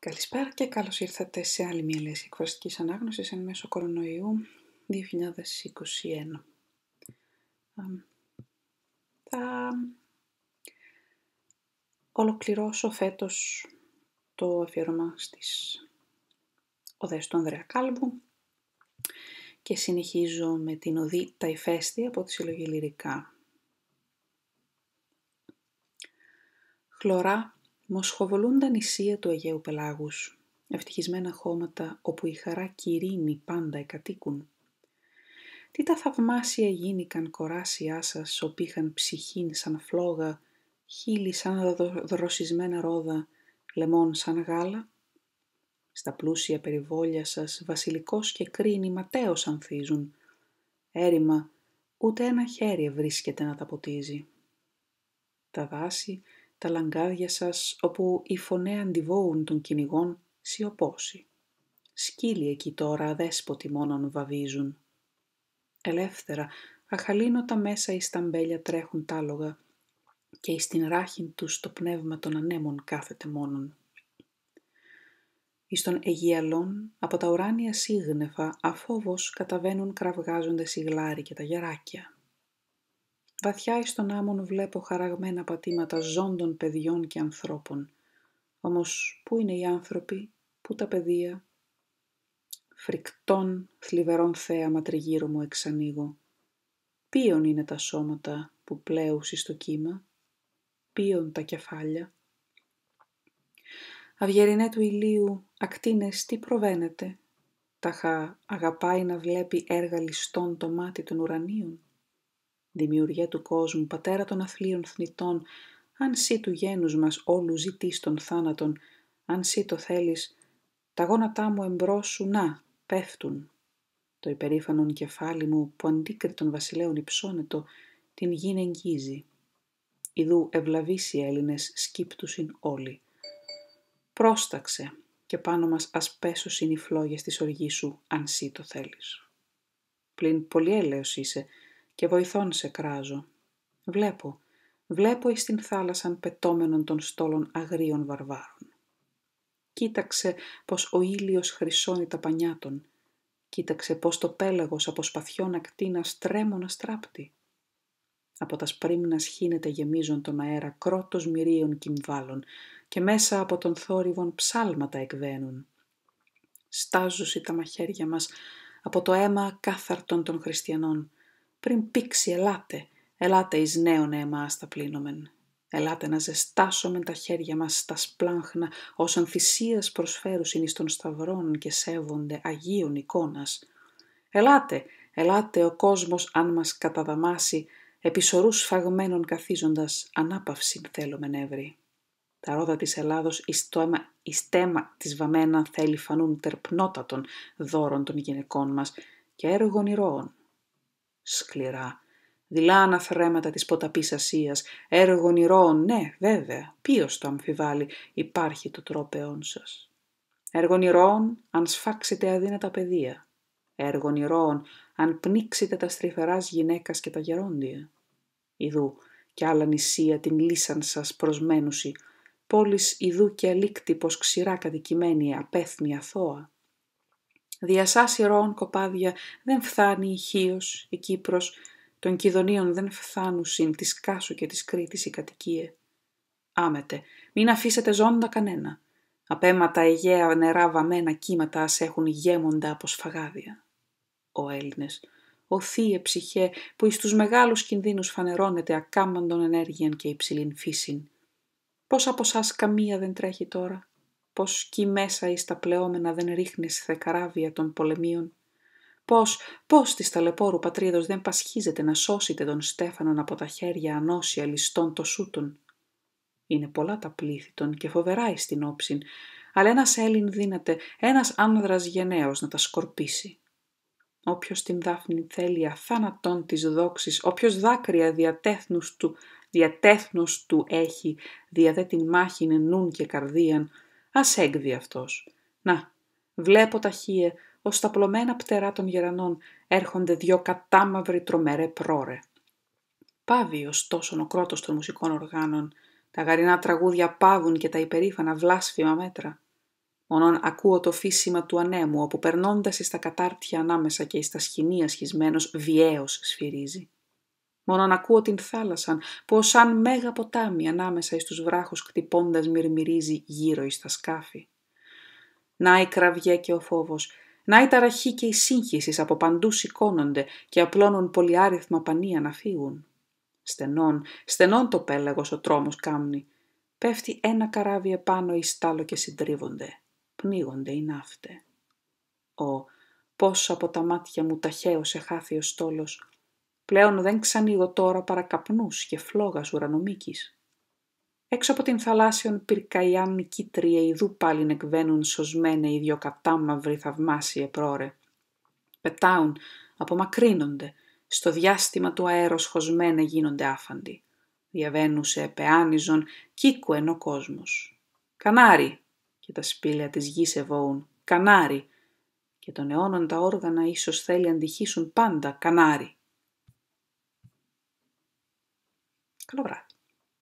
Καλησπέρα και καλώς ήρθατε σε άλλη μια λέση εκφραστικής ανάγνωσης εν μέσω κορονοϊού 2021. Θα ολοκληρώσω φέτος το αφιέρωμα στις οδές του Ανδρέα Κάλβου και συνεχίζω με την οδή «Τα ηφαίστη» από τη συλλογή Λυρικά. Χλωρά μοσχοβολούν τα νησία του Αιγαίου Πελάγους, ευτυχισμένα χώματα όπου η χαρά κυρίνει πάντα εκατοίκουν. Τι τα θαυμάσια γίνηκαν κοράσιά σας, είχαν ψυχήν σαν φλόγα, χείλη σαν δροσισμένα ρόδα, λεμόν σαν γάλα. Στα πλούσια περιβόλια σας βασιλικός και κρίνη ματέως ανθίζουν. Έρημα, ούτε ένα χέρι βρίσκεται να τα ποτίζει. Τα δάση τα λαγκάδια σας όπου η φωνέ αντιβόουν των κυνηγών σιωπώσει. Σκύλοι εκεί τώρα αδέσποτοι μόνον βαβίζουν. Ελεύθερα, αχαλήνοτα μέσα τα σταμπέλια τρέχουν τάλογα και εις την ράχην τους το πνεύμα των ανέμων κάθεται μόνον. Εις των από τα ουράνια σύγνεφα, αφόβως καταβαίνουν κραυγάζοντας οι και τα γεράκια. Βαθιά εις τον άμμον βλέπω χαραγμένα πατήματα ζώντων παιδιών και ανθρώπων. Όμως πού είναι οι άνθρωποι, πού τα παιδεία. Φρικτών, θλιβερών θέαμα τριγύρω μου εξανοίγω. Ποιον είναι τα σώματα που πλέουσι στο κύμα, ποιον τα κεφάλια. Αυγερινέ του ηλίου, ακτίνες τι προβαίνεται. Ταχα αγαπάει να βλέπει έργα ληστών το μάτι των ουρανίων Δημιουργέ του κόσμου, πατέρα των αθλίων θνητών, αν σύ του γένους μας όλου ζητείς των θάνατον, αν σύ το θέλεις, τα γόνατά μου εμπρός σου να, πέφτουν. Το υπερήφανον κεφάλι μου που των βασιλέων υψώνετο, την γην εγγύζει. Ιδού ευλαβείς οι Έλληνες σκύπτουσιν όλοι. Πρόσταξε και πάνω μας ας πέσουσιν οι φλόγες της οργής σου, αν σύ το θέλεις. Πλην πολύ είσαι, και βοηθών σε κράζω. Βλέπω, βλέπω εις την θάλασσαν πετώμενον των στόλων αγρίων βαρβάρων. Κοίταξε πως ο ήλιος χρυσώνει τα πανιά των. Κοίταξε πως το πέλαγος από σπαθιών ακτίνας τρέμωνα στράπτει. Από τας σπρίμνα σχήνεται γεμίζον τον αέρα κρότος μυρίων κυμβάλων και μέσα από τον θόρυβον ψάλματα εκβαίνουν. Στάζουσι τα μαχαίρια μας από το αίμα κάθαρτον των χριστιανών πριν πήξει ελάτε, ελάτε εις νέον εμάς τα πλήνομεν. Ελάτε να ζεστάσομεν τα χέρια μας στα σπλάχνα, όσον θυσίας προσφέρουσιν εις των σταυρών και σέβονται Αγίων εικόνας. Ελάτε, ελάτε ο κόσμος αν μας καταδαμάσει, επί σφαγμένων καθίζοντας, ανάπαυση θέλομεν νεύρη. Τα ρόδα της Ελλάδος εις το αίμα, εις τέμα της βαμμένα θέλει φανούν τερπνότατων δώρων των γυναικών μας και έργων ηρώων σκληρά. δειλά αναθρέματα της ποταπής Ασίας, έργο νηρών, ναι, βέβαια, ποιος το αμφιβάλλει, υπάρχει το τρόπεόν σας. Έργο νηρών, αν σφάξετε αδύνατα παιδεία. Έργο νηρών, αν πνίξετε τα στριφεράς γυναίκας και τα γερόντια. Ιδού, κι άλλα νησία την λύσαν σας προσμένουση, πόλης ιδού και πως ξηρά κατοικημένη, απέθνη αθώα διασάσει ροών κοπάδια δεν φθάνει η Χίος, η Κύπρος, των Κιδονίων δεν φθάνουσιν της Κάσου και της Κρήτης η κατοικία. Άμετε, μην αφήσετε ζώντα κανένα. Απέματα αιγαία νερά βαμμένα κύματα ας έχουν γέμοντα από σφαγάδια. Ο Έλληνες, ο θείε ψυχέ που εις τους μεγάλους κινδύνους φανερώνεται ακάμαντον ενέργειαν και υψηλήν φύσιν. Πώς από σας καμία δεν τρέχει τώρα πως κι μέσα εις τα πλεόμενα δεν ρίχνεις θε καράβια των πολεμίων. Πώς, πώς της ταλαιπώρου πατρίδος δεν πασχίζεται να σώσετε τον Στέφανον από τα χέρια ανώσια ληστών το σούτων. Είναι πολλά τα πλήθη των και φοβερά εις την όψιν, αλλά ένας Έλλην δύναται, ένας άνδρας γενναίος να τα σκορπίσει. Όποιος την Δάφνη θέλει αθάνατον της δόξης, όποιος δάκρυα διατέθνους του, του έχει, διαδέ την μάχη νουν και καρδίαν, Ας έγκδει αυτός. Να, βλέπω ταχύε, ως τα πλωμένα πτερά των γερανών έρχονται δυο κατάμαυροι τρομερέ πρόρε. Πάβει ωστόσο ο κρότο των μουσικών οργάνων, τα γαρινά τραγούδια πάβουν και τα υπερήφανα βλάσφημα μέτρα. Μονόν ακούω το φύσιμα του ανέμου, όπου περνώντας εις τα κατάρτια ανάμεσα και εις τα σχοινία σχισμένος, βιαίω σφυρίζει. Μόνον ακούω την θάλασσα, που σαν μέγα ποτάμι ανάμεσα εις τους βράχους κτυπώντας μυρμυρίζει γύρω εις τα σκάφη. Να η κραυγέ και ο φόβος, να η ταραχή και η σύγχυση από παντού σηκώνονται και απλώνουν πολυάριθμα πανία να φύγουν. Στενών, στενών το πέλαγος ο τρόμος κάμνη. Πέφτει ένα καράβι επάνω η στάλο και συντρίβονται. Πνίγονται οι ναύτε. Ω, πόσο από τα μάτια μου ταχαίωσε χάθη ο στόλος! Πλέον δεν ξανίγω τώρα παρακαπνούς και φλόγας ουρανομίκης. Έξω από την θαλάσσιον πυρκαϊάν κίτρια ειδού πάλιν εκβαίνουν σωσμένα οι δυο κατάμαυροι θαυμάσιοι επρόρε. Πετάουν, απομακρύνονται, στο διάστημα του αέρος χωσμένε γίνονται άφαντοι. Διαβαίνουσε επεάνιζον κήκου ενώ κόσμος. Κανάρι! Και τα σπήλαια της γης ευώουν. Κανάρι! Και των αιώνων τα όργανα ίσως θέλει αντυχήσουν πάντα. Κανάρι! Claro.